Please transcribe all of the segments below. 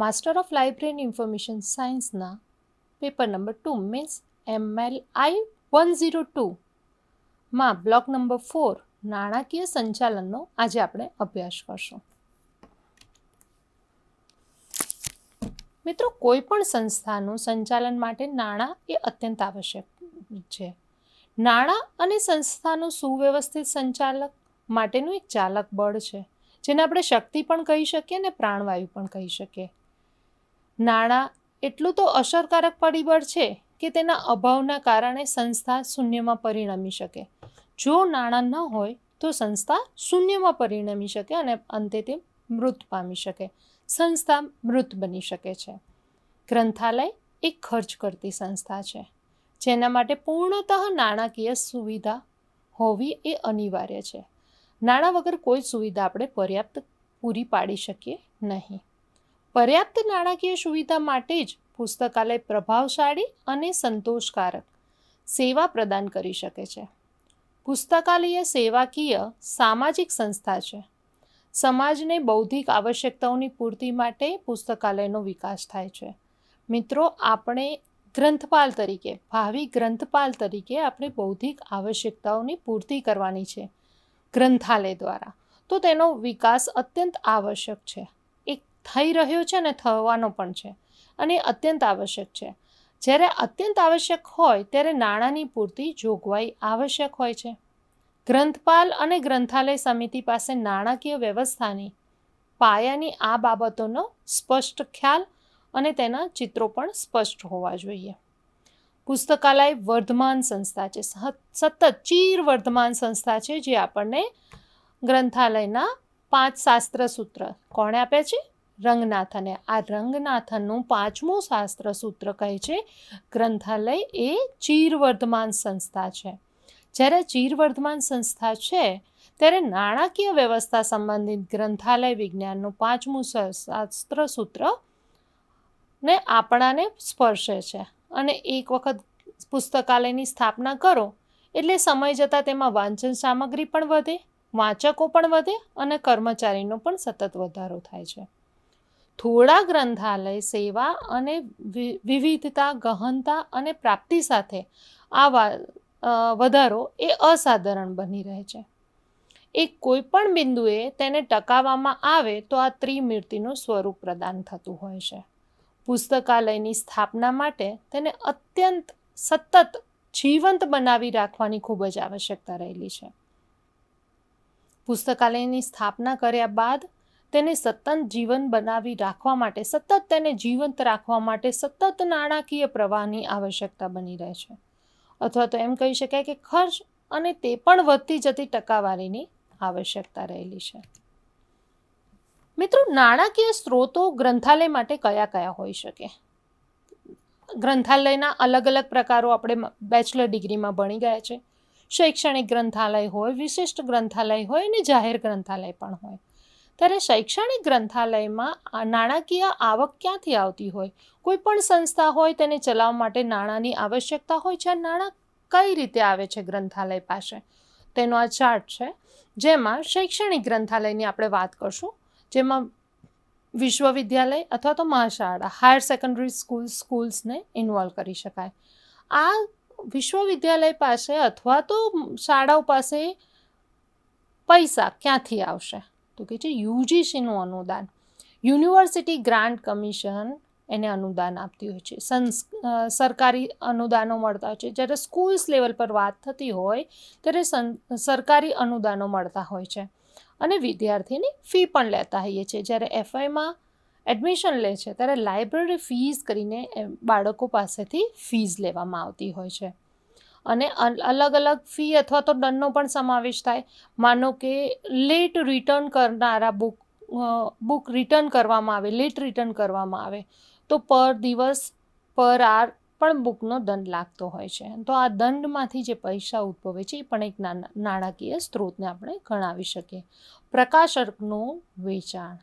master of library information સાયન્સના paper number two means ML I one zero ટુમાં block number four નાણાકીય સંચાલનનો આજે આપણે અભ્યાસ કરશું મિત્રો કોઈ પણ સંસ્થાનું સંચાલન માટે નાણાં એ અત્યંત આવશ્યક છે નાણાં અને સંસ્થાનું સુવ્યવસ્થિત સંચાલક માટેનું એક ચાલક બળ છે જેને આપણે શક્તિ પણ કહી શકીએ અને પ્રાણવાયુ પણ કહી શકીએ નાણાં એટલું તો અસરકારક પરિબળ છે કે તેના અભાવના કારણે સંસ્થા શૂન્યમાં પરિણમી શકે જો નાણાં ન હોય તો સંસ્થા શૂન્યમાં પરિણમી શકે અને અંતે તે મૃત પામી શકે સંસ્થા મૃત બની શકે છે ગ્રંથાલય એ ખર્ચ કરતી સંસ્થા છે જેના માટે પૂર્ણતઃ નાણાકીય સુવિધા હોવી એ અનિવાર્ય છે નાણાં વગર કોઈ સુવિધા આપણે પર્યાપ્ત પૂરી પાડી શકીએ નહીં પર્યાપ્ત નાણાકીય સુવિધા માટે જ પુસ્તકાલય પ્રભાવશાળી અને સંતોષકારક સેવા પ્રદાન કરી શકે છે પુસ્તકાલય સેવાકીય સામાજિક સંસ્થા છે સમાજને બૌદ્ધિક આવશ્યકતાઓની પૂર્તિ માટે પુસ્તકાલયનો વિકાસ થાય છે મિત્રો આપણે ગ્રંથપાલ તરીકે ભાવિ ગ્રંથપાલ તરીકે આપણે બૌદ્ધિક આવશ્યકતાઓની પૂર્તિ કરવાની છે ગ્રંથાલય દ્વારા તો તેનો વિકાસ અત્યંત આવશ્યક છે થઈ રહ્યો છે ને થવાનો પણ છે અને અત્યંત આવશ્યક છે જ્યારે અત્યંત આવશ્યક હોય ત્યારે નાણાંની પૂર્તિ જોગવાઈ આવશ્યક હોય છે ગ્રંથપાલ અને ગ્રંથાલય સમિતિ પાસે નાણાકીય વ્યવસ્થાની પાયાની આ બાબતોનો સ્પષ્ટ ખ્યાલ અને તેના ચિત્રો પણ સ્પષ્ટ હોવા જોઈએ પુસ્તકાલય વર્ધમાન સંસ્થા છે સતત ચીર વર્ધમાન સંસ્થા છે જે આપણને ગ્રંથાલયના પાંચ શાસ્ત્ર સૂત્ર કોણે આપ્યા છે રંગનાથને આ રંગનાથનનું પાંચમું શાસ્ત્ર સૂત્ર કહે છે ગ્રંથાલય એ ચીરવર્ધમાન સંસ્થા છે જ્યારે ચીરવર્ધમાન સંસ્થા છે ત્યારે નાણાકીય વ્યવસ્થા સંબંધિત ગ્રંથાલય વિજ્ઞાનનું પાંચમું શાસ્ત્ર સૂત્ર ને આપણાને સ્પર્શે છે અને એક વખત પુસ્તકાલયની સ્થાપના કરો એટલે સમય જતાં તેમાં વાંચન સામગ્રી પણ વધે વાંચકો પણ વધે અને કર્મચારીનો પણ સતત વધારો થાય છે થોડા ગ્રંથાલય સેવા અને વિવિધતા ગહનતા અને પ્રાપ્તિ સાથે આવા વધારો એ અસાધારણ બની રહે છે એ કોઈપણ બિંદુએ તેને ટકાવવામાં આવે તો આ ત્રિમૂર્તિનું સ્વરૂપ પ્રદાન થતું હોય છે પુસ્તકાલયની સ્થાપના માટે તેને અત્યંત સતત જીવંત બનાવી રાખવાની ખૂબ જ આવશ્યકતા રહેલી છે પુસ્તકાલયની સ્થાપના કર્યા બાદ તેને સતત જીવન બનાવી રાખવા માટે સતત તેને જીવંત રાખવા માટે સતત નાણાકીય પ્રવાહની આવશ્યકતા બની રહે છે અથવા તો એમ કહી શકાય કે ખર્ચ અને તે પણ વધતી જતી ટકાવારીની આવશ્યકતા રહેલી છે મિત્રો નાણાકીય સ્ત્રોતો ગ્રંથાલય માટે કયા કયા હોઈ શકે ગ્રંથાલયના અલગ અલગ પ્રકારો આપણે બેચલર ડિગ્રીમાં ભણી ગયા છે શૈક્ષણિક ગ્રંથાલય હોય વિશિષ્ટ ગ્રંથાલય હોય અને જાહેર ગ્રંથાલય પણ હોય ત્યારે શૈક્ષણિક ગ્રંથાલયમાં નાણાકીય આવક ક્યાંથી આવતી હોય કોઈ પણ સંસ્થા હોય તેને ચલાવવા માટે નાણાંની આવશ્યકતા હોય છે નાણાં કઈ રીતે આવે છે ગ્રંથાલય પાસે તેનો આ ચાર્ટ છે જેમાં શૈક્ષણિક ગ્રંથાલયની આપણે વાત કરશું જેમાં વિશ્વવિદ્યાલય અથવા તો મહાશાળા હાયર સેકન્ડરી સ્કૂલ સ્કૂલ્સને ઇન્વોલ્વ કરી શકાય આ વિશ્વવિદ્યાલય પાસે અથવા તો શાળાઓ પાસે પૈસા ક્યાંથી આવશે તો કે છે યુજીસીનું અનુદાન યુનિવર્સિટી ગ્રાન્ટ કમિશન એને અનુદાન આપતી હોય છે સંસ સરકારી અનુદાનો મળતા હોય છે જ્યારે સ્કૂલ્સ લેવલ પર વાત થતી હોય ત્યારે સરકારી અનુદાનો મળતા હોય છે અને વિદ્યાર્થીની ફી પણ લેતા હોઈએ છીએ જ્યારે એફઆઈમાં એડમિશન લે છે ત્યારે લાઇબ્રેરી ફીઝ કરીને બાળકો પાસેથી ફીઝ લેવામાં આવતી હોય છે અને અલગ અલગ ફી અથવા તો દંડનો પણ સમાવેશ થાય માનો કે લેટ રિટર્ન કરનારા બુક બુક રિટર્ન કરવામાં આવે લેટ રિટર્ન કરવામાં આવે તો પર દિવસ પર આર પણ બુકનો દંડ લાગતો હોય છે તો આ દંડમાંથી જે પૈસા ઉદ્ભવે છે એ પણ એક નાણાકીય સ્ત્રોતને આપણે ગણાવી શકીએ પ્રકાશકનું વેચાણ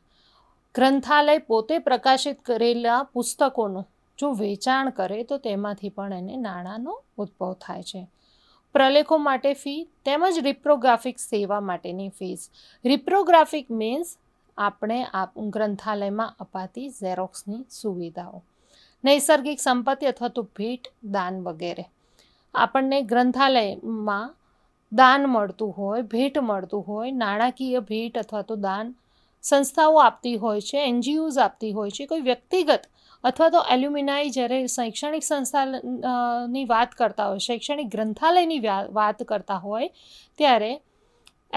ગ્રંથાલય પોતે પ્રકાશિત કરેલા પુસ્તકોનું જો વેચાણ કરે તો તેમાંથી પણ એને નાણાંનો ઉદ્ભવ થાય છે પ્રલેખો માટે ફી તેમજ રિપ્રોગ્રાફિક સેવા માટેની ફીસ રિપ્રોગ્રાફિક મીન્સ આપણે આ ગ્રંથાલયમાં અપાતી ઝેરોક્સની સુવિધાઓ નૈસર્ગિક સંપત્તિ અથવા તો ભેટ દાન વગેરે આપણને ગ્રંથાલયમાં દાન મળતું હોય ભેટ મળતું હોય નાણાકીય ભેટ અથવા તો દાન સંસ્થાઓ આપતી હોય છે એનજીઓઝ આપતી હોય છે કોઈ વ્યક્તિગત અથવા તો એલ્યુમિનાઈ જ્યારે શૈક્ષણિક સંસ્થાની વાત કરતા હોય શૈક્ષણિક ગ્રંથાલયની વાત કરતા હોય ત્યારે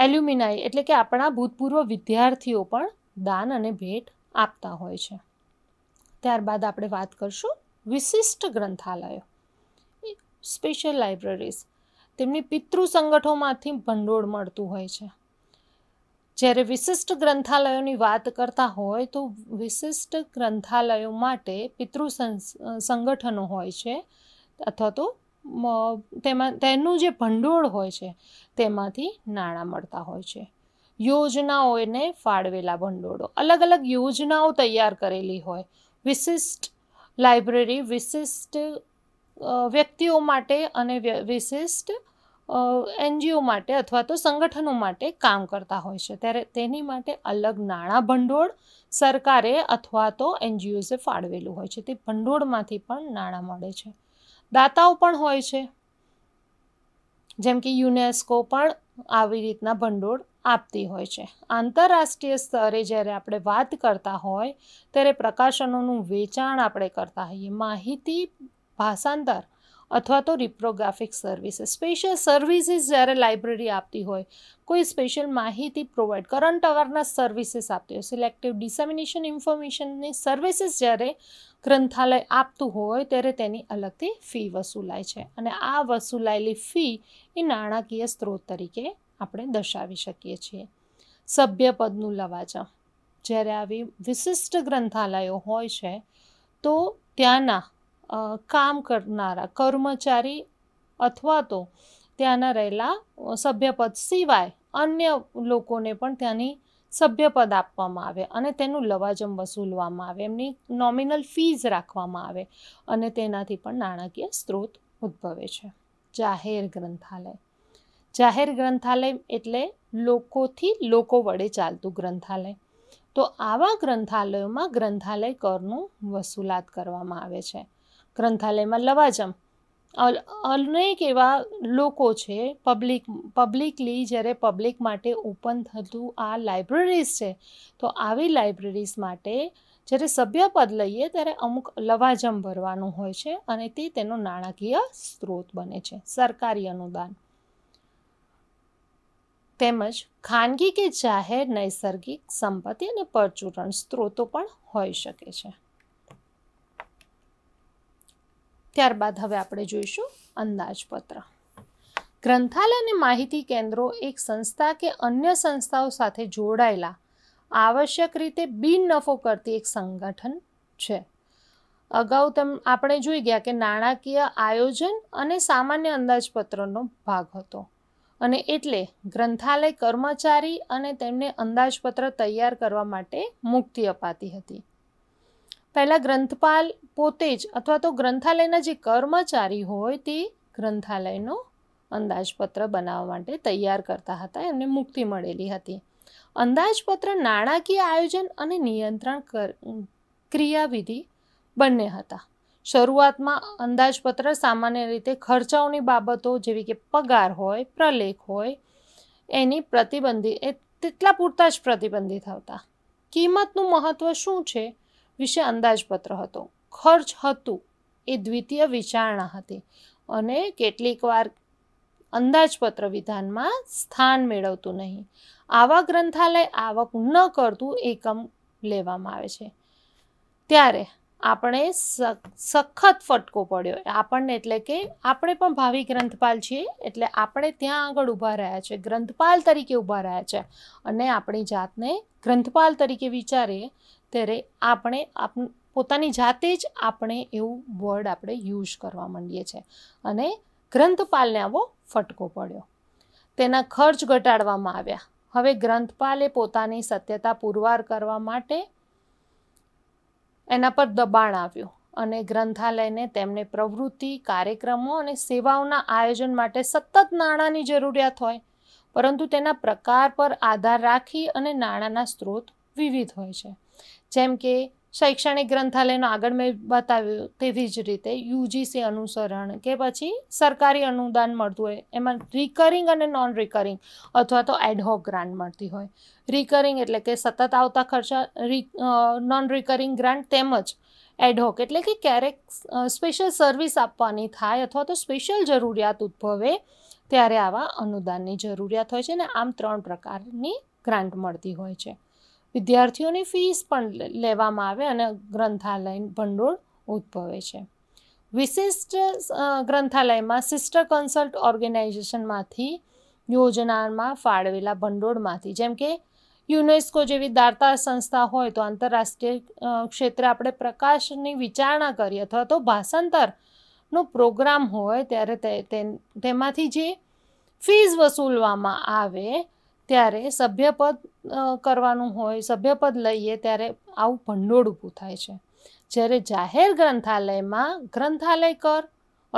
એલ્યુમિનાઈ એટલે કે આપણા ભૂતપૂર્વ વિદ્યાર્થીઓ પણ દાન અને ભેટ આપતા હોય છે ત્યારબાદ આપણે વાત કરશું વિશિષ્ટ ગ્રંથાલયો સ્પેશિયલ લાઇબ્રેરીઝ તેમની પિતૃ સંગઠોમાંથી ભંડોળ મળતું હોય છે જ્યારે વિશિષ્ટ ગ્રંથાલયોની વાત કરતા હોય તો વિશિષ્ટ ગ્રંથાલયો માટે પિતૃ સંગઠનો હોય છે અથવા તો તેમાં તેનું જે ભંડોળ હોય છે તેમાંથી નાણાં મળતા હોય છે યોજનાઓને ફાળવેલા ભંડોળો અલગ અલગ યોજનાઓ તૈયાર કરેલી હોય વિશિષ્ટ લાઇબ્રેરી વિશિષ્ટ વ્યક્તિઓ માટે અને વિશિષ્ટ એનજીઓ માટે અથવા તો સંગઠનો માટે કામ કરતા હોય છે ત્યારે તેની માટે અલગ નાણાં ભંડોળ સરકારે અથવા તો એનજીઓસે ફાળવેલું હોય છે તે ભંડોળમાંથી પણ નાણાં મળે છે દાતાઓ પણ હોય છે જેમ કે યુનેસ્કો પણ આવી રીતના ભંડોળ આપતી હોય છે આંતરરાષ્ટ્રીય સ્તરે જ્યારે આપણે વાત કરતા હોય ત્યારે પ્રકાશનોનું વેચાણ આપણે કરતા હોઈએ માહિતી ભાષાંતર અથવા તો રિપ્રોગ્રાફિક સર્વિસીસ સ્પેશિયલ સર્વિસીસ જ્યારે લાઇબ્રેરી આપતી હોય કોઈ સ્પેશિયલ માહિતી પ્રોવાઈડ કરંટ અવેરનેસ સર્વિસીસ આપતી હોય સિલેક્ટિવ ડિસેમિનેશન ઇન્ફોર્મેશનની સર્વિસીસ જ્યારે ગ્રંથાલય આપતું હોય ત્યારે તેની અલગથી ફી વસૂલાય છે અને આ વસૂલાયેલી ફી એ નાણાકીય સ્ત્રોત તરીકે આપણે દર્શાવી શકીએ છીએ સભ્યપદનું લવાચમ જ્યારે આવી વિશિષ્ટ ગ્રંથાલયો હોય છે તો ત્યાંના કામ કરનારા કર્મચારી અથવા તો ત્યાંના રહેલા સભ્યપદ સિવાય અન્ય લોકોને પણ ત્યાંની સભ્યપદ આપવામાં આવે અને તેનું લવાજમ વસૂલવામાં આવે એમની નોમિનલ ફીઝ રાખવામાં આવે અને તેનાથી પણ નાણાકીય સ્ત્રોત ઉદ્ભવે છે જાહેર ગ્રંથાલય જાહેર ગ્રંથાલય એટલે લોકોથી લોકો વડે ચાલતું ગ્રંથાલય તો આવા ગ્રંથાલયોમાં ગ્રંથાલય કરનું વસૂલાત કરવામાં આવે છે ગ્રંથાલયમાં લવાજમ અનેક એવા લોકો છે પબ્લિક પબ્લિકલી જ્યારે પબ્લિક માટે ઓપન થતું આ લાઇબ્રેરીઝ છે તો આવી લાઇબ્રેરીઝ માટે જ્યારે સભ્યપદ લઈએ ત્યારે અમુક લવાજમ ભરવાનું હોય છે અને તે તેનો નાણાકીય સ્ત્રોત બને છે સરકારી અનુદાન તેમજ ખાનગી કે જાહેર નૈસર્ગિક સંપત્તિ અને પરચુરણ સ્ત્રોતો પણ હોઈ શકે છે ત્યારબાદ હવે આપણે જોઈશું અંદાજપત્ર ગ્રંથાલય માહિતી કેન્દ્રો એક સંસ્થા કે અન્ય સંસ્થાઓ સાથે જોડાયેલા આવશ્યક રીતે બિનનફો કરતી એક સંગઠન છે અગાઉ તમ આપણે જોઈ ગયા કે નાણાકીય આયોજન અને સામાન્ય અંદાજપત્રનો ભાગ હતો અને એટલે ગ્રંથાલય કર્મચારી અને તેમને અંદાજપત્ર તૈયાર કરવા માટે મુક્તિ અપાતી હતી પહેલાં ગ્રંથપાલ પોતે જ અથવા તો ગ્રંથાલયના જે કર્મચારી હોય તે ગ્રંથાલયનો અંદાજપત્ર બનાવવા માટે તૈયાર કરતા હતા એમને મુક્તિ મળેલી હતી અંદાજપત્ર નાણાકીય આયોજન અને નિયંત્રણ ક્રિયાવિધિ બંને હતા શરૂઆતમાં અંદાજપત્ર સામાન્ય રીતે ખર્ચાઓની બાબતો જેવી કે પગાર હોય પ્રલેખ હોય એની પ્રતિબંધિત એ તેટલા પૂરતા જ પ્રતિબંધિત હતા કિંમતનું મહત્ત્વ શું છે વિશે અંદાજપત્ર હતો ખર્ચ હતું એ દ્વિતીય વિચારણા હતી અને કેટલીકવાર અંદાજપત્ર વિધાનમાં સ્થાન મેળવતું નહીં આવા ગ્રંથાલય આવક ન કરતું એકમ લેવામાં આવે છે ત્યારે આપણે સખત ફટકો પડ્યો આપણને એટલે કે આપણે પણ ભાવિ ગ્રંથપાલ છીએ એટલે આપણે ત્યાં આગળ ઊભા રહ્યા છે ગ્રંથપાલ તરીકે ઊભા રહ્યા છે અને આપણી જાતને ગ્રંથપાલ તરીકે વિચારીએ ત્યારે આપણે આપ પોતાની જાતે જ આપણે એવું વર્ડ આપણે યુઝ કરવા માંડીએ છીએ અને ગ્રંથપાલને આવો ફટકો પડ્યો તેના ખર્ચ ઘટાડવામાં આવ્યા હવે ગ્રંથપાલે પોતાની સત્યતા પુરવાર કરવા માટે એના પર દબાણ આવ્યું અને ગ્રંથાલયને તેમને પ્રવૃત્તિ કાર્યક્રમો અને સેવાઓના આયોજન માટે સતત નાણાંની જરૂરિયાત હોય પરંતુ તેના પ્રકાર પર આધાર રાખી અને નાણાંના સ્ત્રોત વિવિધ હોય છે જેમ કે શૈક્ષણિક ગ્રંથાલયનો આગળ મેં બતાવ્યું તેવી જ રીતે યુજીસી અનુસરણ કે પછી સરકારી અનુદાન મળતું હોય એમાં રિકરિંગ અને નોન રિકરિંગ અથવા તો એડહોક ગ્રાન્ટ મળતી હોય રિકરિંગ એટલે કે સતત આવતા ખર્ચા નોન રિકરિંગ ગ્રાન્ટ તેમજ એડહોક એટલે કે ક્યારેક સ્પેશિયલ સર્વિસ આપવાની થાય અથવા તો સ્પેશિયલ જરૂરિયાત ઉદ્ભવે ત્યારે આવા અનુદાનની જરૂરિયાત હોય છે ને આમ ત્રણ પ્રકારની ગ્રાન્ટ મળતી હોય છે વિદ્યાર્થીઓની ફીસ પણ લેવામાં આવે અને ગ્રંથાલય ભંડોળ ઉદ્ભવે છે વિશિષ્ટ ગ્રંથાલયમાં સિસ્ટર કન્સલ્ટ ઓર્ગેનાઇઝેશનમાંથી યોજનામાં ફાળવેલા ભંડોળમાંથી જેમ કે યુનેસ્કો જેવી દાતા સંસ્થા હોય તો આંતરરાષ્ટ્રીય ક્ષેત્રે આપણે પ્રકાશની વિચારણા કરીએ અથવા તો ભાષાંતરનો પ્રોગ્રામ હોય ત્યારે તેમાંથી જે ફીઝ વસૂલવામાં આવે ત્યારે સભ્યપદ કરવાનું હોય સભ્યપદ લઈએ ત્યારે આવું ભંડોળ ઊભું થાય છે જ્યારે જાહેર ગ્રંથાલયમાં ગ્રંથાલય કર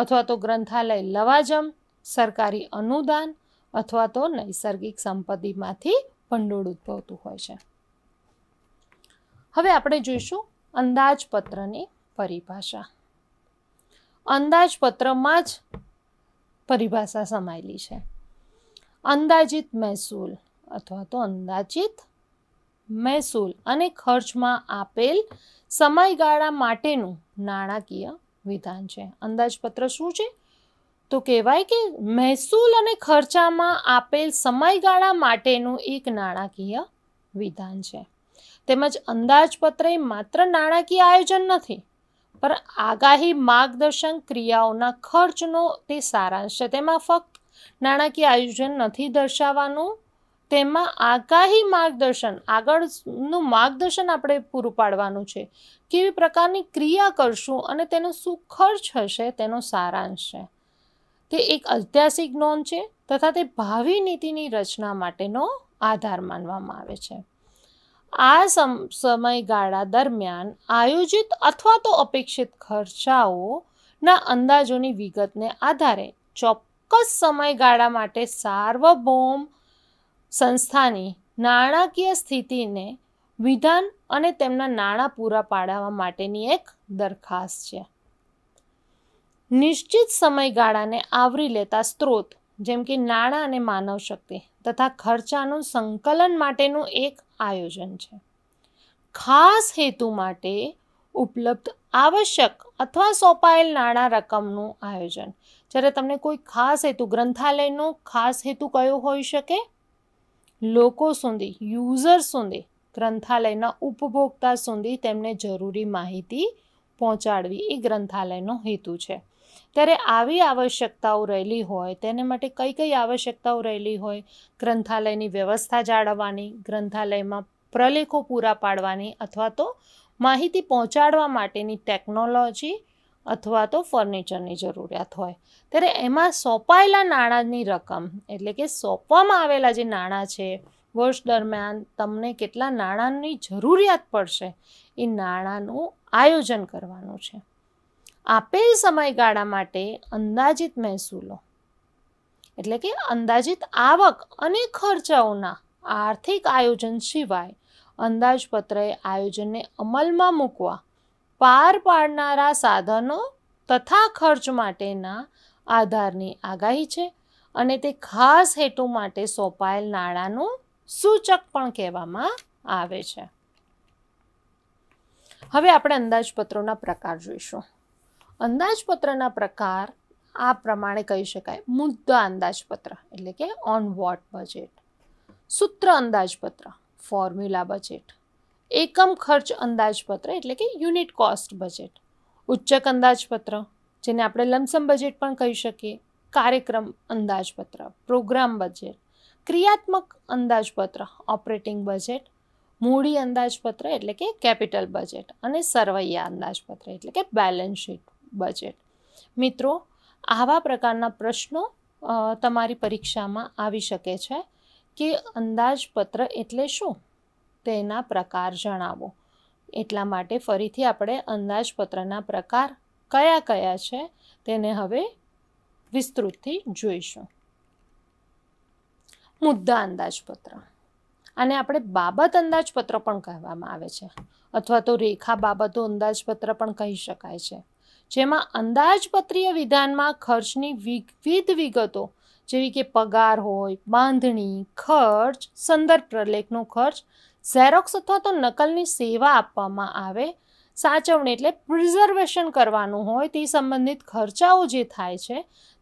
અથવા તો ગ્રંથાલય લવાજમ સરકારી અનુદાન અથવા તો નૈસર્ગિક સંપત્તિમાંથી ભંડોળ ઉદ્ભવતું હોય છે હવે આપણે જોઈશું અંદાજપત્રની પરિભાષા અંદાજપત્રમાં જ પરિભાષા સમાયેલી છે અંદાજિત મહેસૂલ અથવા તો અંદાજિત મહેસૂલ અને ખર્ચમાં આપેલ સમયગાળા માટેનું નાણાકીય વિધાન છે અંદાજપત્ર શું છે તો કહેવાય કે મહેસૂલ અને ખર્ચામાં આપેલ સમયગાળા માટેનું એક નાણાકીય વિધાન છે તેમજ અંદાજપત્ર એ માત્ર નાણાકીય આયોજન નથી પણ આગાહી માર્ગદર્શન ક્રિયાઓના ખર્ચનો તે સારાંશ છે તેમાં ફક્ત નાણાકીય આયોજન નથી દર્શાવવાનું તેમાં આગાહી માર્ગદર્શન આગળનું માર્ગદર્શન આપણે પૂરું પાડવાનું છે કેવી પ્રકારની ક્રિયા કરશું અને તેનો શું ખર્ચ હશે તેનો સારાંશ છે તે એક ઐતિહાસિક નોંધ છે તથા તે ભાવિ નીતિની રચના માટેનો આધાર માનવામાં આવે છે આ સમયગાળા દરમિયાન આયોજિત અથવા તો અપેક્ષિત ખર્ચાઓના અંદાજોની વિગતને આધારે ચોપ ચોક્કસ સમયગાળા માટે સાર્વભૌમ સંસ્થાની નાણાકીય સ્થિતિને વિધાન અને તેમના નાણાં પૂરા પાડવા માટેની એક દરખાસ્ત છે નિશ્ચિત સમયગાળાને આવરી લેતા સ્ત્રોત જેમ કે નાણાં અને માનવ શક્તિ તથા ખર્ચાનું સંકલન માટેનું એક આયોજન છે ખાસ હેતુ માટે ઉપલબ્ધ આવશ્યક અથવા સોંપાયેલ નાણાં રકમનું આયોજન જ્યારે તમને કોઈ ખાસ હેતુ ગ્રંથાલયનો ખાસ હેતુ કયો હોઈ શકે લોકો સુધી યુઝર સુધી ગ્રંથાલયના ઉપભોક્તા સુધી તેમને જરૂરી માહિતી પહોંચાડવી એ ગ્રંથાલયનો હેતુ છે ત્યારે આવી આવશ્યકતાઓ રહેલી હોય તેને માટે કઈ કઈ આવશ્યકતાઓ રહેલી હોય ગ્રંથાલયની વ્યવસ્થા જાળવવાની ગ્રંથાલયમાં પ્રલેખો પૂરા પાડવાની અથવા તો માહિતી પહોંચાડવા માટેની ટેકનોલોજી અથવા તો ફર્નિચરની જરૂરિયાત હોય ત્યારે એમાં સોંપાયેલા નાણાંની રકમ એટલે કે સોંપવામાં આવેલા જે નાણાં છે વર્ષ દરમિયાન તમને કેટલા નાણાંની જરૂરિયાત પડશે એ નાણાંનું આયોજન કરવાનું છે આપેલ સમયગાળા માટે અંદાજિત મહેસૂલો એટલે કે અંદાજિત આવક અને ખર્ચાઓના આર્થિક આયોજન સિવાય અંદાજપત્રએ આયોજનને અમલમાં મૂકવા પાર પાડનારા સાધનો તથા ખર્ચ માટેના આધારની આગાહી છે અને તે ખાસ હેતુ માટે સોંપાયેલ નાણાંનું સૂચક પણ કહેવામાં આવે છે હવે આપણે અંદાજપત્રોના પ્રકાર જોઈશું અંદાજપત્રના પ્રકાર આ પ્રમાણે કહી શકાય મુદ્દા અંદાજપત્ર એટલે કે ઓન વોટ બજેટ સૂત્ર અંદાજપત્ર ફોર્મ્યુલા બજેટ એકમ ખર્ચ અંદાજપત્ર એટલે કે યુનિટ કોસ્ટ બજેટ ઉચ્ચક અંદાજપત્ર જેને આપણે લમસમ બજેટ પણ કહી શકીએ કાર્યક્રમ અંદાજપત્ર પ્રોગ્રામ બજેટ ક્રિયાત્મક અંદાજપત્ર ઓપરેટિંગ બજેટ મૂડી અંદાજપત્ર એટલે કે કેપિટલ બજેટ અને સરવૈયા અંદાજપત્ર એટલે કે બેલેન્સ શીટ બજેટ મિત્રો આવા પ્રકારના પ્રશ્નો તમારી પરીક્ષામાં આવી શકે છે કે અંદાજપત્ર એટલે શું તેના પ્રકાર જણાવો એટલા માટે ફરીથી આપણે અંદાજપત્રના પ્રકાર કયા કયા છે તેને હવે વિસ્તૃતથી જોઈશું મુદ્દા અંદાજપત્ર આને આપણે બાબત અંદાજપત્ર પણ કહેવામાં આવે છે અથવા તો રેખા બાબતો અંદાજપત્ર પણ કહી શકાય છે જેમાં અંદાજપત્રીય વિધાનમાં ખર્ચની વિવિધ વિગતો જેવી કે પગાર હોય બાંધણી ખર્ચ સંદર્ભ પ્રલેખનો ખર્ચ ઝેરોક્સ અથવા તો નકલની સેવા આપવામાં આવે સાચવણી એટલે પ્રિઝર્વેશન કરવાનું હોય તે સંબંધિત ખર્ચાઓ જે થાય છે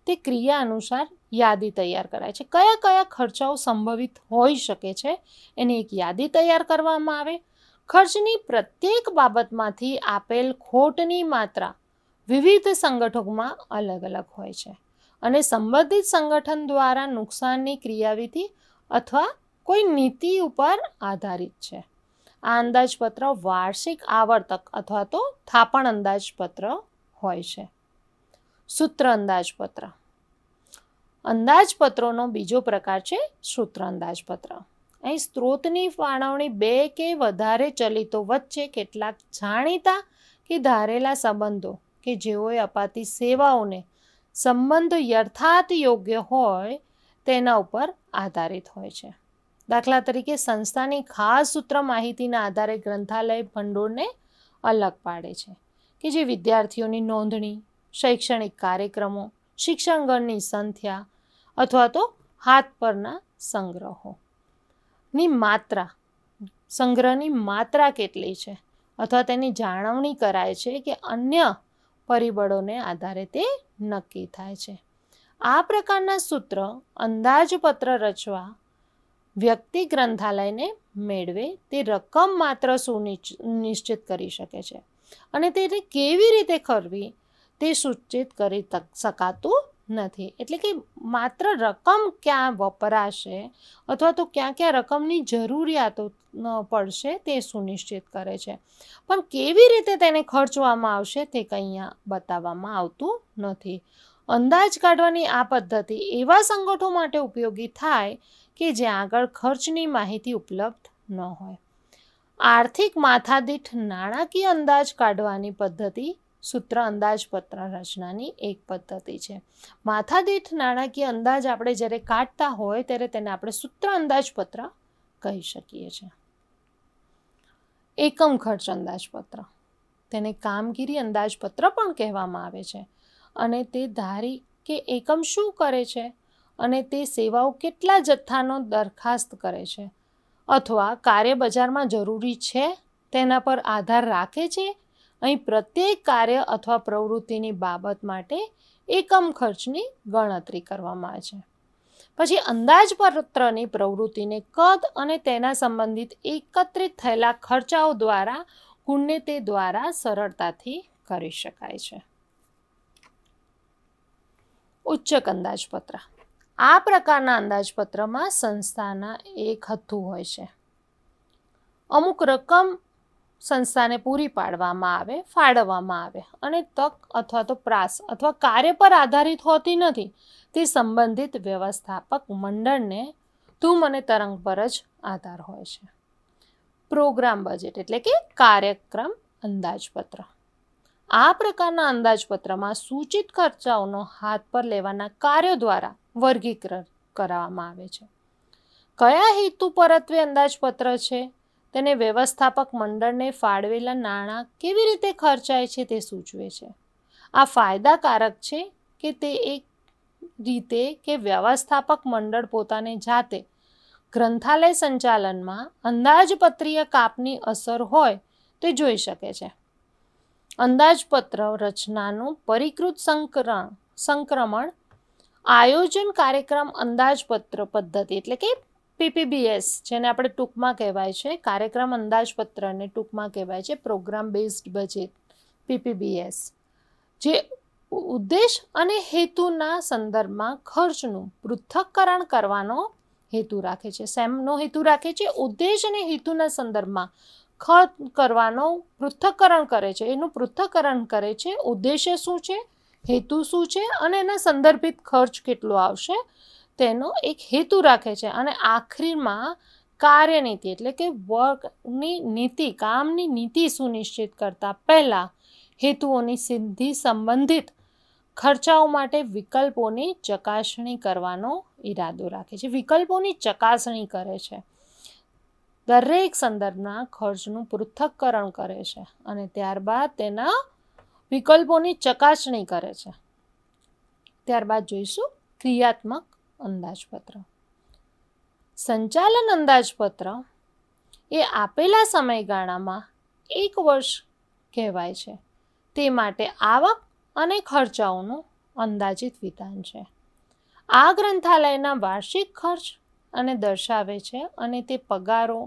તે ક્રિયા અનુસાર યાદી તૈયાર કરાય છે કયા કયા ખર્ચાઓ સંભવિત હોઈ શકે છે એની એક યાદી તૈયાર કરવામાં આવે ખર્ચની પ્રત્યેક બાબતમાંથી આપેલ ખોટની માત્રા વિવિધ સંગઠકોમાં અલગ અલગ હોય છે અને સંબંધિત સંગઠન દ્વારા નુકસાનની ક્રિયાવિધિ અથવા કોઈ નીતિ ઉપર આધારિત છે આ અંદાજપત્ર વાર્ષિક આવર્તક અથવા તો થાપણ અંદાજપત્ર હોય છે સૂત્ર અંદાજપત્ર અંદાજપત્રોનો બીજો પ્રકાર છે સૂત્ર અંદાજપત્ર અહીં સ્ત્રોતની ફાળવણી બે કે વધારે ચલિતો વચ્ચે કેટલાક જાણીતા કે ધારેલા સંબંધો કે જેઓએ અપાતી સેવાઓને સંબંધ યર્થાર્થ યોગ્ય હોય તેના ઉપર આધારિત હોય છે દાખલા તરીકે સંસ્થાની ખાસ સૂત્ર માહિતીના આધારે ગ્રંથાલય ભંડોળને અલગ પાડે છે કે જે વિદ્યાર્થીઓની નોંધણી શૈક્ષણિક કાર્યક્રમો શિક્ષણગણની સંખ્યા અથવા તો હાથ પરના સંગ્રહો ની માત્રા સંગ્રહની માત્રા કેટલી છે અથવા તેની જાળવણી કરાય છે કે અન્ય પરિબળોને આધારે તે નક્કી થાય છે આ પ્રકારના સૂત્ર અંદાજપત્ર રચવા વ્યક્તિ ગ્રંથાલયને મેળવે તે રકમ માત્ર સુનિશ્ચિત કરી શકે છે અને તેને કેવી રીતે કરવી તે સૂચિત કરી શકાતું નથી એટલે કે માત્ર રકમ ક્યાં વપરાશે અથવા તો ક્યાં ક્યાં રકમની જરૂરિયાતો પડશે તે સુનિશ્ચિત કરે છે પણ કેવી રીતે તેને ખર્ચવામાં આવશે તે કંઈ બતાવવામાં આવતું નથી અંદાજ કાઢવાની આ પદ્ધતિ એવા સંગઠનો માટે ઉપયોગી થાય કે જ્યાં આગળ ખર્ચની માહિતી ઉપલબ્ધ ન હોય આર્થિક માથાદીઠ નાણાકીય અંદાજ કાઢવાની પદ્ધતિ સૂત્ર અંદાજપત્ર રચનાની એક પદ્ધતિ છે માથાદીઠ નાણાકીય અંદાજ આપણે જ્યારે કાઢતા હોય ત્યારે તેને આપણે સૂત્ર અંદાજપત્ર કહી શકીએ છીએ એકમ ખર્ચ અંદાજપત્ર તેને કામગીરી અંદાજપત્ર પણ કહેવામાં આવે છે અને તે ધારી કે એકમ શું કરે છે અને તે સેવાઓ કેટલા જથ્થાનો દરખાસ્ત કરે છે અથવા કાર્ય બજારમાં જરૂરી છે તેના પર આધાર રાખે છે અહીં પ્રત્યેક કાર્ય અથવા પ્રવૃત્તિની બાબત માટે એકમ ખર્ચની ગણતરી કરવામાં આવે છે પછી અંદાજપત્રની પ્રવૃત્તિને કદ અને તેના સંબંધિત એકત્રિત થયેલા ખર્ચાઓ દ્વારા ગુણને તે દ્વારા સરળતાથી કરી શકાય છે ઉચ્ચક અંદાજપત્ર આ પ્રકારના અંદાજપત્રમાં સંસ્થાના એક હથ્થું હોય છે અમુક રકમ સંસ્થાને પૂરી પાડવામાં આવે ફાળવવામાં આવે અને તક અથવા તો પ્રાસ અથવા કાર્ય પર આધારિત હોતી નથી તે સંબંધિત વ્યવસ્થાપક મંડળને તું મને તરંગ પર જ આધાર હોય છે પ્રોગ્રામ બજેટ એટલે કે કાર્યક્રમ અંદાજપત્ર આ પ્રકારના અંદાજપત્રમાં સૂચિત ખર્ચાઓનો હાથ પર લેવાના કાર્યો દ્વારા વર્ગીકરણ કરાવવામાં આવે છે કયા હેતુ પરત્વે અંદાજપત્ર છે તેને વ્યવસ્થાપક મંડળને ફાળવેલા નાણાં કેવી રીતે ખર્ચાય છે તે સૂચવે છે આ ફાયદાકારક છે કે તે એક રીતે કે વ્યવસ્થાપક મંડળ પોતાને જાતે ગ્રંથાલય સંચાલનમાં અંદાજપત્રીય કાપની અસર હોય તે જોઈ શકે છે અંદાજપત્ર રચનાનું પરિકૃત સંકરણ સંક્રમણ આયોજન કાર્યક્રમ અંદાજપત્ર પદ્ધતિ એટલે કે પીપીબીએસ જેને આપણે ટૂંકમાં કહેવાય છે કાર્યક્રમ અંદાજપત્રને ટૂંકમાં કહેવાય છે પ્રોગ્રામ બેઝડ બજેટ પીપીબીએસ જે ઉદ્દેશ અને હેતુના સંદર્ભમાં ખર્ચનું પૃથ્થકરણ કરવાનો હેતુ રાખે છે સેમનો હેતુ રાખે છે ઉદ્દેશ અને હેતુના સંદર્ભમાં ખર્ચ કરવાનો પૃથ્થકરણ કરે છે એનું પૃથ્થકરણ કરે છે ઉદ્દેશ્ય શું છે હેતુ શું છે અને એના સંદર્ભિત ખર્ચ કેટલો આવશે તેનો એક હેતુ રાખે છે અને આખરીમાં કાર્યનીતિ એટલે કે વર્કની નીતિ કામની નીતિ સુનિશ્ચિત કરતાં પહેલાં હેતુઓની સિદ્ધિ સંબંધિત ખર્ચાઓ માટે વિકલ્પોની ચકાસણી કરવાનો ઈરાદો રાખે છે વિકલ્પોની ચકાસણી કરે છે દરેક સંદર્ભના ખર્ચનું પૃથ્થકરણ કરે છે અને ત્યારબાદ તેના વિકલ્પોની ચકાસણી કરે છે ત્યારબાદ જોઈશું ક્રિયાત્મક અંદાજપત્ર સંચાલન અંદાજપત્ર એ આપેલા સમયગાળામાં એક વર્ષ કહેવાય છે તે માટે આવક અને ખર્ચાઓનું અંદાજિત વિધાન છે આ ગ્રંથાલયના વાર્ષિક ખર્ચ અને દર્શાવે છે અને તે પગારો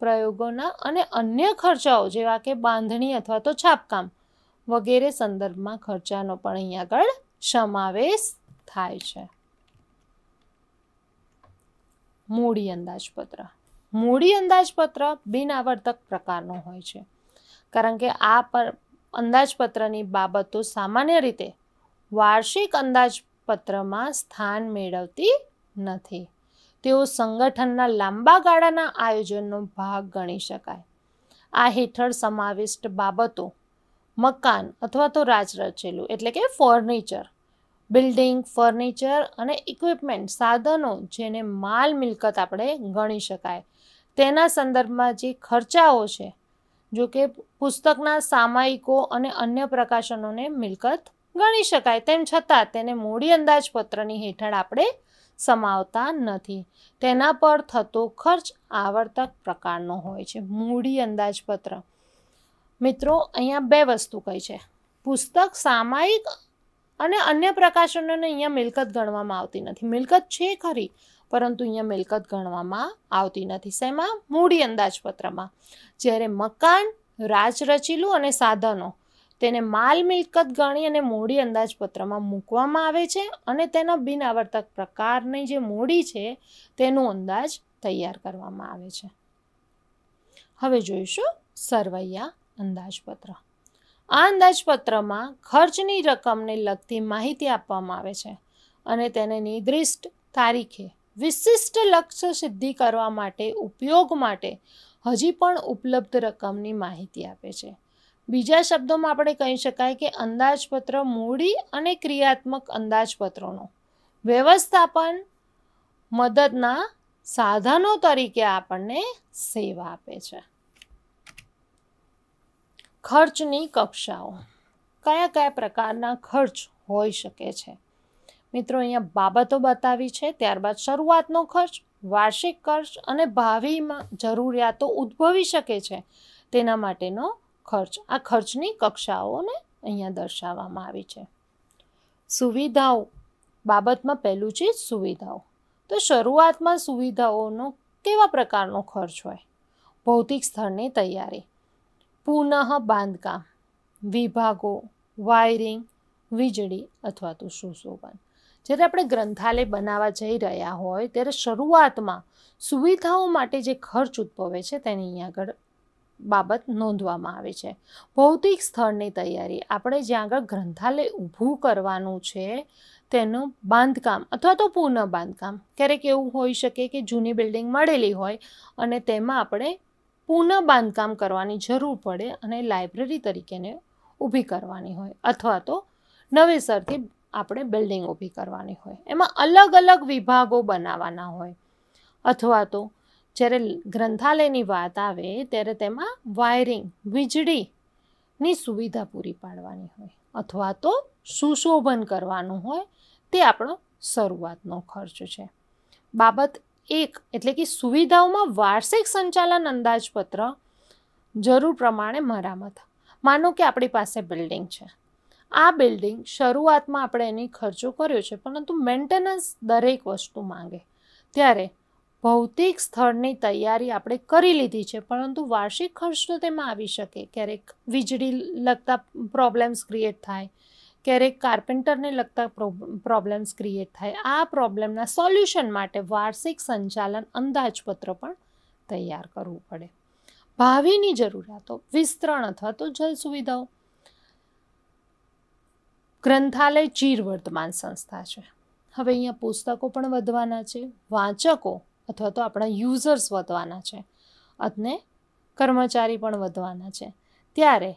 પ્રયોગોના અને અન્ય ખર્ચાઓ જેવા કે બાંધણી અથવા તો છાપકામ વગેરે સંદર્ભમાં ખર્ચાનો પણ અહીંયા આગળ સમાવેશ થાય છે મૂડી અંદાજપત્ર મૂડી અંદાજપત્ર બિનઆવર્તક પ્રકારનો હોય છે કારણ કે આ પર અંદાજપત્રની બાબતો સામાન્ય રીતે વાર્ષિક અંદાજપત્રમાં સ્થાન મેળવતી નથી તેઓ સંગઠનના લાંબા ગાળાના આયોજનનો ભાગ ગણી શકાય આ હેઠળ સમાવિષ્ટ બાબતો મકાન અથવા તો રાજ રચેલું એટલે કે ફર્નિચર બિલ્ડિંગ ફર્નિચર અને ઇક્વિપમેન્ટ સાધનો જેને માલ મિલકત આપણે ગણી શકાય તેના સંદર્ભમાં જે ખર્ચાઓ છે જો કે પુસ્તકના સામાયિકો અને અન્ય પ્રકાશનોને મિલકત ગણી શકાય તેમ છતાં તેને મૂડી અંદાજપત્રની હેઠળ આપણે સમાવતા નથી તેના પર થતો ખર્ચ આવર્તક પ્રકારનો હોય છે મૂડી અંદાજપત્ર મિત્રો અહીંયા બે વસ્તુ કહી છે પુસ્તક સામાયિક અને અન્ય પ્રકાશનોને અહીંયા મિલકત ગણવામાં આવતી નથી મિલકત છે ખરી પરંતુ અહીંયા મિલકત ગણવામાં આવતી નથી શેમાં મૂડી અંદાજપત્રમાં જ્યારે મકાન રાચરચીલું અને સાધનો તેને માલ મિલકત ગણી અને મૂડી અંદાજપત્રમાં મૂકવામાં આવે છે અને તેના બિનઆવર્તક પ્રકારની જે મૂડી છે તેનો અંદાજ તૈયાર કરવામાં આવે છે હવે જોઈશું સરવૈયા અંદાજપત્ર આ અંદાજપત્રમાં ખર્ચની રકમને લગતી માહિતી આપવામાં આવે છે અને તેને નિર્દિષ્ટ તારીખે વિશિષ્ટ લક્ષ્ય સિદ્ધિ કરવા માટે ઉપયોગ માટે હજી પણ ઉપલબ્ધ રકમની માહિતી આપે છે બીજા શબ્દોમાં આપણે કહી શકાય કે અંદાજપત્ર મૂડી અને ક્રિયાત્મક અંદાજપત્રોનો વ્યવસ્થાપન મદદના સાધનો તરીકે આપણને સેવા આપે છે ખર્ચની કક્ષાઓ કયા કયા પ્રકારના ખર્ચ હોઈ શકે છે મિત્રો અહીંયા બાબતો બતાવી છે ત્યારબાદ શરૂઆતનો ખર્ચ વાર્ષિક ખર્ચ અને ભાવિમાં જરૂરિયાતો ઉદ્ભવી શકે છે તેના માટેનો ખર્ચ આ ખર્ચની કક્ષાઓને અહીંયા દર્શાવવામાં આવી છે સુવિધાઓ બાબતમાં પહેલું છે સુવિધાઓ તો શરૂઆતમાં સુવિધાઓનો કેવા પ્રકારનો ખર્ચ હોય ભૌતિક સ્થળની તૈયારી પુનઃ બાંધકામ વિભાગો વાયરિંગ વીજળી અથવા તો સુશોભન જ્યારે આપણે ગ્રંથાલય બનાવવા જઈ રહ્યા હોય ત્યારે શરૂઆતમાં સુવિધાઓ માટે જે ખર્ચ ઉદ્ભવે છે તેની અહીં આગળ બાબત નોંધવામાં આવે છે ભૌતિક સ્થળની તૈયારી આપણે જ્યાં આગળ ગ્રંથાલય ઊભું કરવાનું છે તેનું બાંધકામ અથવા તો પુનઃ બાંધકામ ક્યારેક એવું હોઈ શકે કે જૂની બિલ્ડિંગ મળેલી હોય અને તેમાં આપણે પુનઃ બાંધકામ કરવાની જરૂર પડે અને લાઇબ્રેરી તરીકેને ઊભી કરવાની હોય અથવા તો નવેસરથી આપણે બિલ્ડિંગ ઊભી કરવાની હોય એમાં અલગ અલગ વિભાગો બનાવવાના હોય અથવા તો જ્યારે ગ્રંથાલયની વાત આવે ત્યારે તેમાં વાયરિંગ વીજળીની સુવિધા પૂરી પાડવાની હોય અથવા તો સુશોભન કરવાનું હોય તે આપણો શરૂઆતનો ખર્ચ છે બાબત એક એટલે કે સુવિધાઓમાં વાર્ષિક સંચાલન અંદાજપત્ર જરૂર પ્રમાણે મરામત માનો કે આપણી પાસે બિલ્ડિંગ છે આ બિલ્ડિંગ શરૂઆતમાં આપણે એની ખર્ચો કર્યો છે પરંતુ મેન્ટેનન્સ દરેક વસ્તુ માંગે ત્યારે ભૌતિક સ્થળની તૈયારી આપણે કરી લીધી છે પરંતુ વાર્ષિક ખર્ચ તો તેમાં આવી શકે ક્યારેક વીજળી લગતા પ્રોબ્લેમ્સ ક્રિએટ થાય ક્યારેક કાર્પેન્ટરને લગતા પ્રોબ્લેમ્સ ક્રિએટ થાય આ પ્રોબ્લેમના સોલ્યુશન માટે વાર્ષિક સંચાલન અંદાજપત્ર પણ તૈયાર કરવું પડે ભાવિની જરૂરિયાતો વિસ્તરણ અથવા તો જલ સુવિધાઓ ગ્રંથાલય ચીર વર્તમાન સંસ્થા છે હવે અહીંયા પુસ્તકો પણ વધવાના છે વાંચકો અથવા તો આપણા યુઝર્સ વધવાના છે અને કર્મચારી પણ વધવાના છે ત્યારે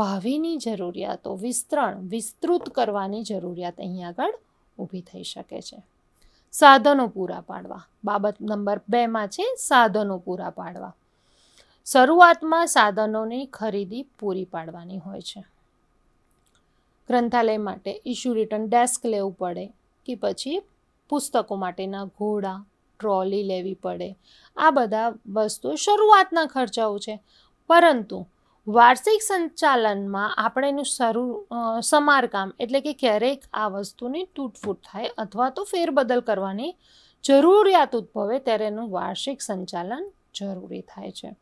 ભાવિની જરૂરિયાતો વિસ્તરણ વિસ્તૃત કરવાની જરૂરિયાત અહીં આગળ ઊભી થઈ શકે છે સાધનો પૂરા પાડવા બાબત નંબર બેમાં છે સાધનો પૂરા પાડવા શરૂઆતમાં સાધનોની ખરીદી પૂરી પાડવાની હોય છે ગ્રંથાલય માટે ઇશ્યુ રિટર્ન ડેસ્ક લેવું પડે કે પછી પુસ્તકો માટેના ઘોડા ટ્રોલી લેવી પડે આ બધા વસ્તુ શરૂઆતના ખર્ચાઓ છે પરંતુ વાર્ષિક સંચાલનમાં આપણે એનું શરૂ સમારકામ એટલે કે ક્યારેક આ વસ્તુની તૂટફૂટ થાય અથવા તો ફેરબદલ કરવાની જરૂરિયાત ઉદ્ભવે ત્યારે એનું વાર્ષિક સંચાલન જરૂરી થાય છે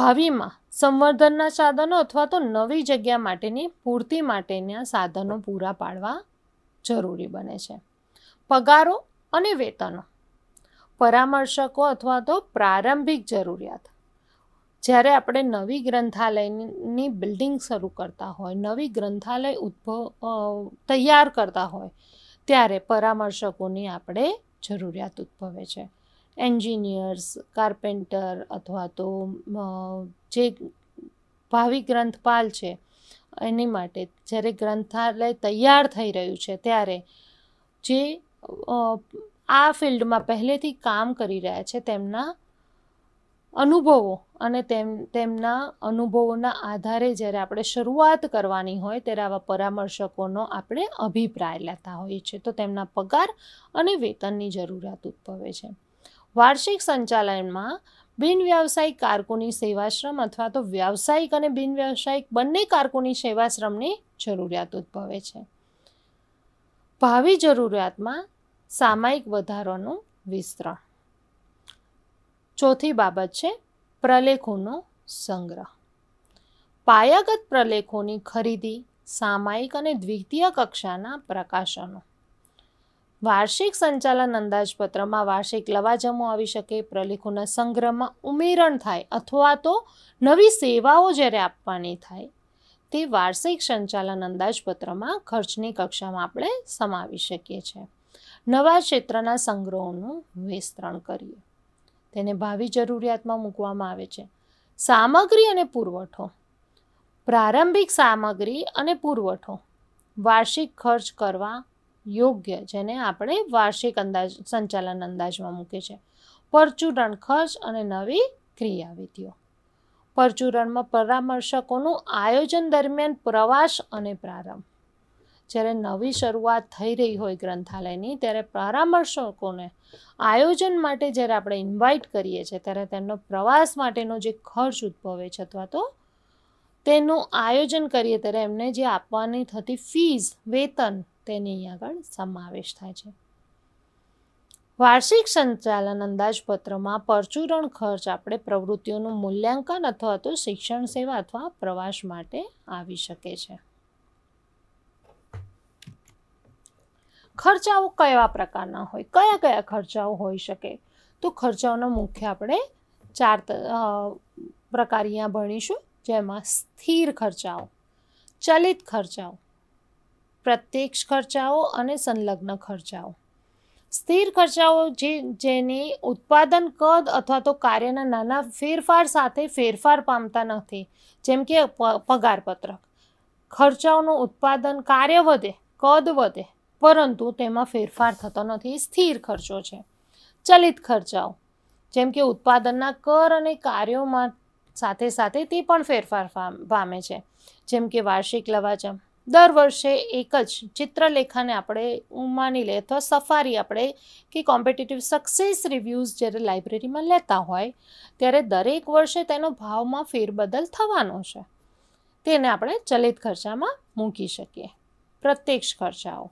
ભાવિમાં સંવર્ધનના સાધનો અથવા તો નવી જગ્યા માટેની પૂર્તિ માટેના સાધનો પૂરા પાડવા જરૂરી બને છે પગારો અને વેતનો પરામર્શકો અથવા તો પ્રારંભિક જરૂરિયાત જ્યારે આપણે નવી ગ્રંથાલયની બિલ્ડિંગ શરૂ કરતા હોય નવી ગ્રંથાલય ઉદ્ભવ તૈયાર કરતા હોય ત્યારે પરામર્શકોની આપણે જરૂરિયાત ઉદ્ભવે છે એન્જિનિયર્સ કાર્પેન્ટર અથવા તો જે ભાવિ ગ્રંથપાલ છે એની માટે જ્યારે ગ્રંથાલય તૈયાર થઈ રહ્યું છે ત્યારે જે આ ફિલ્ડમાં પહેલેથી કામ કરી રહ્યા છે તેમના અનુભવો અને તેમ તેમના અનુભવોના આધારે જ્યારે આપણે શરૂઆત કરવાની હોય ત્યારે આવા પરામર્શકોનો આપણે અભિપ્રાય લેતા હોઈએ છીએ તો તેમના પગાર અને વેતનની જરૂરિયાત ઉદ્ભવે છે વાર્ષિક સંચાલનમાં બિન વ્યવસાયિક કારકુની સેવાશ્રમ અથવા તો વ્યાવસાયિક અને બિન વ્યવસાયિક બંને કારકુની સેવાશ્રમની જરૂરિયાત ઉદ્ભવે છે ભાવિ જરૂરિયાતમાં સામાયિક વધારોનું વિસ્તરણ ચોથી બાબત છે પ્રલેખોનો સંગ્રહ પાયાગત પ્રલેખોની ખરીદી સામાયિક અને દ્વિતીય કક્ષાના પ્રકાશનો વાર્ષિક સંચાલન અંદાજપત્રમાં વાર્ષિક લવાજમો આવી શકે પ્રલેખોના સંગ્રહમાં ઉમેરણ થાય અથવા તો નવી સેવાઓ જ્યારે આપવાની થાય તે વાર્ષિક સંચાલન અંદાજપત્રમાં ખર્ચની કક્ષામાં આપણે સમાવી શકીએ છીએ નવા ક્ષેત્રના સંગ્રહોનું વિસ્તરણ કરીએ તેને ભાવિ જરૂરિયાતમાં મૂકવામાં આવે છે સામગ્રી અને પુરવઠો પ્રારંભિક સામગ્રી અને પુરવઠો વાર્ષિક ખર્ચ કરવા યોગ્ય જેને આપણે વાર્ષિક અંદાજ સંચાલન અંદાજમાં મૂકે છે પરચુરણ ખર્ચ અને નવી ક્રિયાવિધિઓ પરચુરણમાં પરામર્શકોનું આયોજન દરમિયાન પ્રવાસ અને પ્રારંભ જ્યારે નવી શરૂઆત થઈ રહી હોય ગ્રંથાલયની ત્યારે પરામર્શકોને આયોજન માટે જ્યારે આપણે ઇન્વાઇટ કરીએ છીએ ત્યારે તેમનો પ્રવાસ માટેનો જે ખર્ચ ઉદ્ભવે છે અથવા તો તેનું આયોજન કરીએ ત્યારે એમને જે આપવાની થતી ફીસ વેતન તેની અહીં આગળ સમાવેશ થાય છે વાર્ષિક સંચાલન અંદાજપત્રમાં પરચુરણ ખર્ચ આપણે પ્રવૃત્તિઓનું મૂલ્યાંકન અથવા તો શિક્ષણ સેવા અથવા પ્રવાસ માટે આવી શકે છે ખર્ચાઓ કયા પ્રકારના હોય કયા કયા ખર્ચાઓ હોઈ શકે તો ખર્ચાઓનો મુખ્ય આપણે ચાર પ્રકાર અહીંયા ભણીશું જેમાં સ્થિર ખર્ચાઓ ચલિત ખર્ચાઓ પ્રત્યક્ષ ખર્ચાઓ અને સંલગ્ન ખર્ચાઓ સ્થિર ખર્ચાઓ જે જેની ઉત્પાદન કદ અથવા તો કાર્યના નાના ફેરફાર સાથે ફેરફાર પામતા નથી જેમ કે પગારપત્રક ખર્ચાઓનું ઉત્પાદન કાર્ય વધે કદ વધે પરંતુ તેમાં ફેરફાર થતો નથી સ્થિર ખર્ચો છે ચલિત ખર્ચાઓ જેમ કે ઉત્પાદનના કર અને કાર્યોમાં સાથે સાથે તે પણ ફેરફાર પામે છે જેમ કે વાર્ષિક લવાજમ દર વર્ષે એક જ ચિત્રલેખાને આપણે માની લે અથવા સફારી આપણે કે કોમ્પિટિટિવ સક્સેસ રિવ્યૂઝ જ્યારે લાઇબ્રેરીમાં લેતા હોય ત્યારે દરેક વર્ષે તેનો ભાવમાં ફેરબદલ થવાનો છે તેને આપણે ચલિત ખર્ચામાં મૂકી શકીએ પ્રત્યક્ષ ખર્ચાઓ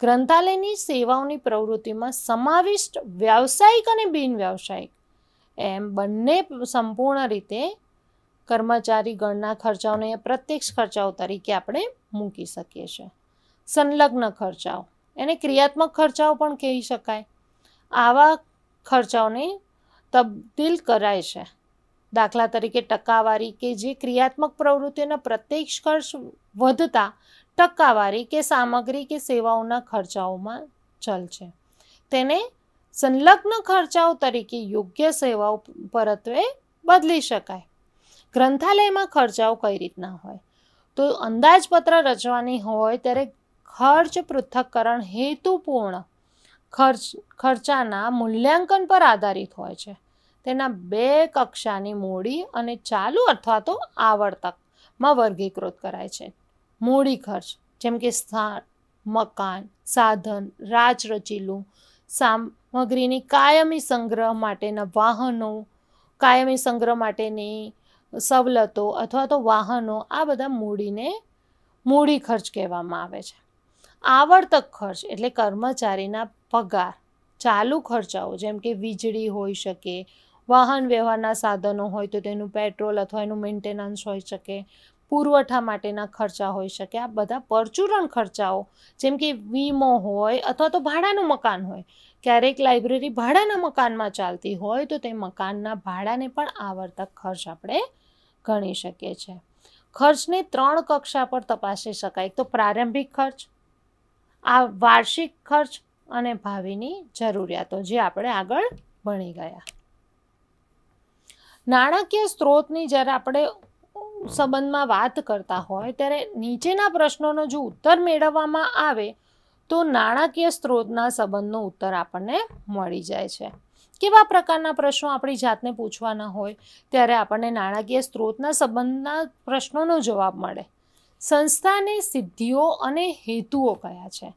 ગ્રંથાલયની સેવાઓની પ્રવૃત્તિમાં સમાવિષ્ટ વ્યાવસાયિક અને બિનવ્યાવસાયિક એમ બંને સંપૂર્ણ રીતે કર્મચારી ગણના ખર્ચાઓને પ્રત્યક્ષ ખર્ચાઓ તરીકે આપણે મૂકી શકીએ છીએ સંલગ્ન ખર્ચાઓ એને ક્રિયાત્મક ખર્ચાઓ પણ કહી શકાય આવા ખર્ચાઓને તબદીલ કરાય છે દાખલા તરીકે ટકાવારી કે જે ક્રિયાત્મક પ્રવૃત્તિના પ્રત્યક્ષ ખર્ચ વધતા ટકાવારી કે સામગ્રી કે સેવાઓના ખર્ચાઓમાં ચલ છે તેને સંલગ્ન ખર્ચાઓ તરીકે યોગ્ય સેવાઓ પરત્વે બદલી શકાય ગ્રંથાલયમાં ખર્ચાઓ કઈ રીતના હોય તો અંદાજપત્ર રચવાની હોય ત્યારે ખર્ચ પૃથ્થકરણ હેતુપૂર્ણ ખર્ચ ખર્ચાના મૂલ્યાંકન પર આધારિત હોય છે તેના બે કક્ષાની મૂડી અને ચાલુ અથવા તો આવર્તકમાં વર્ગીકૃત કરાય છે મૂડી ખર્ચ જેમ કે સ્થાન મકાન સાધન રાજ રચીલું સામગ્રીની કાયમી સંગ્રહ માટેના વાહનો કાયમી સંગ્રહ માટેની સવલતો અથવા તો વાહનો આ બધા મૂડીને મૂડી ખર્ચ કહેવામાં આવે છે આવર્તક ખર્ચ એટલે કર્મચારીના પગાર ચાલુ ખર્ચાઓ જેમ કે વીજળી હોઈ શકે વાહન વ્યવહારના સાધનો હોય તો તેનું પેટ્રોલ અથવા એનું મેન્ટેનન્સ હોઈ શકે પુરવઠા માટેના ખર્ચા હોઈ શકે આ બધા પરચુરણ ખર્ચાઓ જેમ કે વીમો હોય અથવા તો ભાડાનું મકાન હોય ક્યારેક લાઇબ્રેરી ભાડાના મકાનમાં ચાલતી હોય તો તે મકાનના ભાડાને પણ આવર્તક ખર્ચ આપણે ગણી શકીએ છીએ ખર્ચને ત્રણ કક્ષા પર તપાસી શકાય તો પ્રારંભિક ખર્ચ આ વાર્ષિક ખર્ચ અને ભાવિની જરૂરિયાતો જે આપણે આગળ ભણી ગયા નાણાકીય સ્ત્રોતની જ્યારે આપણે સંબંધમાં વાત કરતા હોય ત્યારે નીચેના પ્રશ્નોનો જો ઉત્તર મેળવવામાં આવે તો નાણાકીય સ્ત્રોતના સંબંધનો ઉત્તર આપણને મળી જાય છે કેવા પ્રકારના પ્રશ્નો આપણી જાતને પૂછવાના હોય ત્યારે આપણને નાણાકીય સ્ત્રોતના સંબંધના પ્રશ્નોનો જવાબ મળે સંસ્થાની સિદ્ધિઓ અને હેતુઓ કયા છે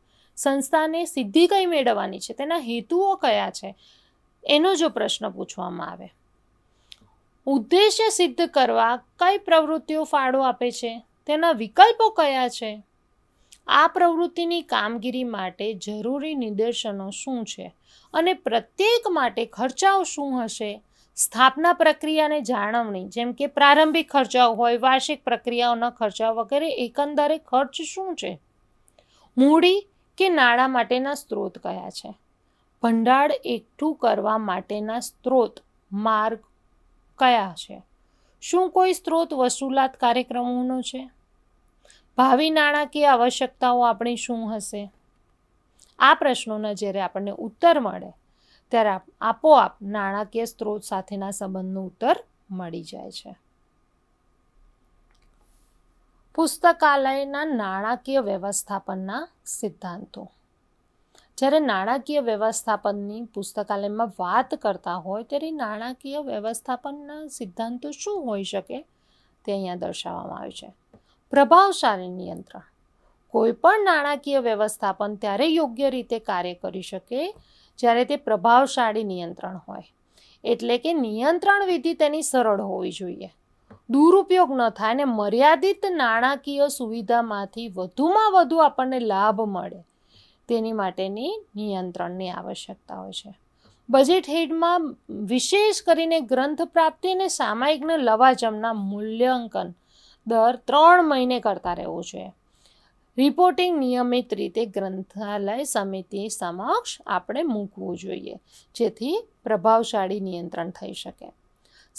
સંસ્થાને સિદ્ધિ કઈ મેળવવાની છે તેના હેતુઓ કયા છે એનો જો પ્રશ્ન પૂછવામાં આવે ઉદ્દેશ્ય સિદ્ધ કરવા કઈ પ્રવૃત્તિઓ ફાળો આપે છે તેના વિકલ્પો કયા છે આ પ્રવૃત્તિની કામગીરી માટે જરૂરી નિદર્શનો શું છે અને પ્રત્યેક માટે ખર્ચાઓ શું હશે સ્થાપના પ્રક્રિયાને જાળવણી જેમ કે પ્રારંભિક ખર્ચાઓ હોય વાર્ષિક પ્રક્રિયાઓના ખર્ચાઓ વગેરે એકંદરે ખર્ચ શું છે મૂડી કે નાણાં માટેના સ્ત્રોત કયા છે ભંડાળ એકઠું કરવા માટેના સ્ત્રોત માર્ગ કયા છે શું કોઈ સ્ત્રોત વસૂલાત કાર્યક્રમોનો છે ભાવિ નાણાકીય આવશ્યકતાઓ આપણી શું હશે આ પ્રશ્નોના જ્યારે આપણને ઉત્તર મળે ત્યારે આપોઆપ નાણાકીય સ્ત્રોત સાથેના સંબંધનો ઉત્તર મળી જાય છે પુસ્તકાલયના નાણાકીય વ્યવસ્થાપનના સિદ્ધાંતો જ્યારે નાણાકીય વ્યવસ્થાપનની પુસ્તકાલયમાં વાત કરતા હોય ત્યારે નાણાકીય વ્યવસ્થાપનના સિદ્ધાંતો શું હોઈ શકે તે અહીંયા દર્શાવવામાં આવ્યું છે પ્રભાવશાળી નિયંત્રણ કોઈપણ નાણાકીય વ્યવસ્થાપન ત્યારે યોગ્ય રીતે કાર્ય કરી શકે જ્યારે તે પ્રભાવશાળી નિયંત્રણ હોય એટલે કે નિયંત્રણ વિધિ તેની સરળ હોવી જોઈએ દુરુપયોગ ન થાય અને મર્યાદિત નાણાકીય સુવિધામાંથી વધુમાં વધુ આપણને લાભ મળે તેની માટેની નિયંત્રણની આવશ્યકતા હોય છે બજેટ હેડમાં વિશેષ કરીને ગ્રંથ પ્રાપ્તિ અને સામાયિકના લવાજમના મૂલ્યાંકન દર ત્રણ મહિને કરતા રહેવું જોઈએ રિપોર્ટિંગ નિયમિત રીતે ગ્રંથાલય સમિતિ સમક્ષ આપણે મૂકવું જોઈએ જેથી પ્રભાવશાળી નિયંત્રણ થઈ શકે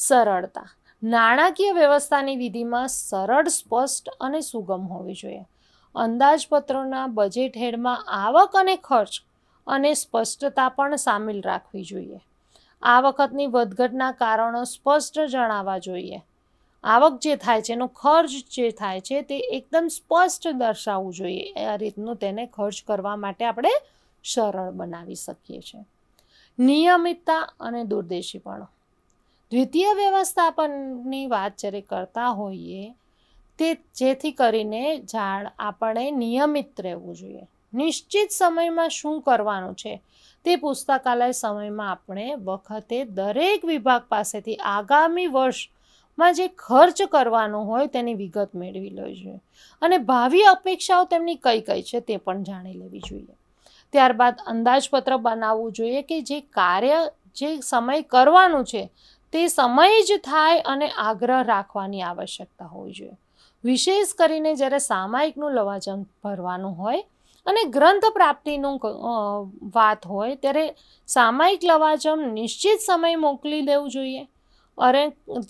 સરળતા નાણાકીય વ્યવસ્થાની વિધિમાં સરળ સ્પષ્ટ અને સુગમ હોવી જોઈએ અંદાજપત્રોના બજેટ હેડમાં આવક અને ખર્ચ અને સ્પષ્ટતા પણ સામેલ રાખવી જોઈએ આ વખતની વધઘટના કારણો સ્પષ્ટ જણાવવા જોઈએ આવક જે થાય છે એનો ખર્ચ જે થાય છે તે એકદમ સ્પષ્ટ દર્શાવવું જોઈએ આ રીતનું તેને ખર્ચ કરવા માટે આપણે સરળ બનાવી શકીએ છીએ નિયમિતતા અને દૂરદેશીપણું દ્વિતીય વ્યવસ્થાપનની વાત જ્યારે કરતા હોઈએ તે જેથી કરીને ઝાડ આપણે નિયમિત રહેવું જોઈએ નિશ્ચિત સમયમાં શું કરવાનું છે તે પુસ્તકાલય સમયમાં આપણે વખતે દરેક વિભાગ પાસેથી આગામી વર્ષમાં જે ખર્ચ કરવાનો હોય તેની વિગત મેળવી લેવી જોઈએ અને ભાવિ અપેક્ષાઓ તેમની કઈ કઈ છે તે પણ જાણી લેવી જોઈએ ત્યારબાદ અંદાજપત્ર બનાવવું જોઈએ કે જે કાર્ય જે સમય કરવાનું છે તે સમય જ થાય અને આગ્રહ રાખવાની આવશ્યકતા હોવી જોઈએ વિશેષ કરીને જ્યારે સામાયિકનું લવાજમ ભરવાનું હોય અને ગ્રંથ પ્રાપ્તિનું વાત હોય ત્યારે સામાયિક લવાજમ નિશ્ચિત સમય મોકલી દેવું જોઈએ અને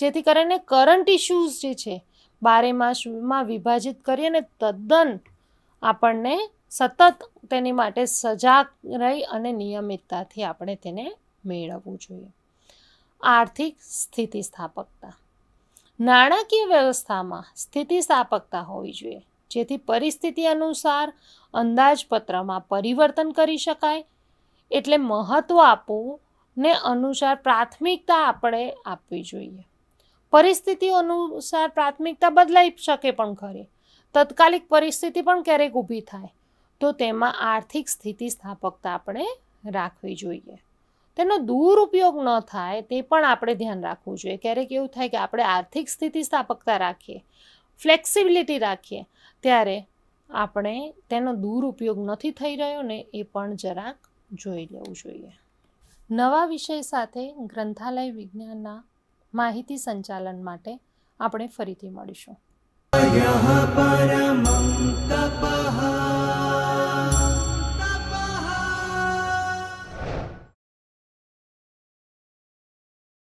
જેથી કરીને કરંટ ઇશ્યુઝ જે છે બારે માસમાં વિભાજિત કરી અને તદ્દન આપણને સતત તેની માટે સજાગ રહી અને નિયમિતતાથી આપણે તેને મેળવવું જોઈએ આર્થિક સ્થિતિ સ્થાપકતા નાણાકીય વ્યવસ્થામાં સ્થિતિસ્થાપકતા હોવી જોઈએ જેથી પરિસ્થિતિ અનુસાર અંદાજપત્રમાં પરિવર્તન કરી શકાય એટલે મહત્ત્વ આપવું ને અનુસાર પ્રાથમિકતા આપણે આપવી જોઈએ પરિસ્થિતિ અનુસાર પ્રાથમિકતા બદલાઈ શકે પણ ખરી તત્કાલિક પરિસ્થિતિ પણ ક્યારેક ઊભી થાય તો તેમાં આર્થિક સ્થિતિસ્થાપકતા આપણે રાખવી જોઈએ તેનો દુરુપયોગ ન થાય તે પણ આપણે ધ્યાન રાખવું જોઈએ ક્યારેક એવું થાય કે આપણે આર્થિક સ્થિતિસ્થાપકતા રાખીએ ફ્લેક્સિબિલિટી રાખીએ ત્યારે આપણે તેનો દુરુપયોગ નથી થઈ રહ્યો ને એ પણ જરાક જોઈ લેવું જોઈએ નવા વિષય સાથે ગ્રંથાલય વિજ્ઞાનના માહિતી સંચાલન માટે આપણે ફરીથી મળીશું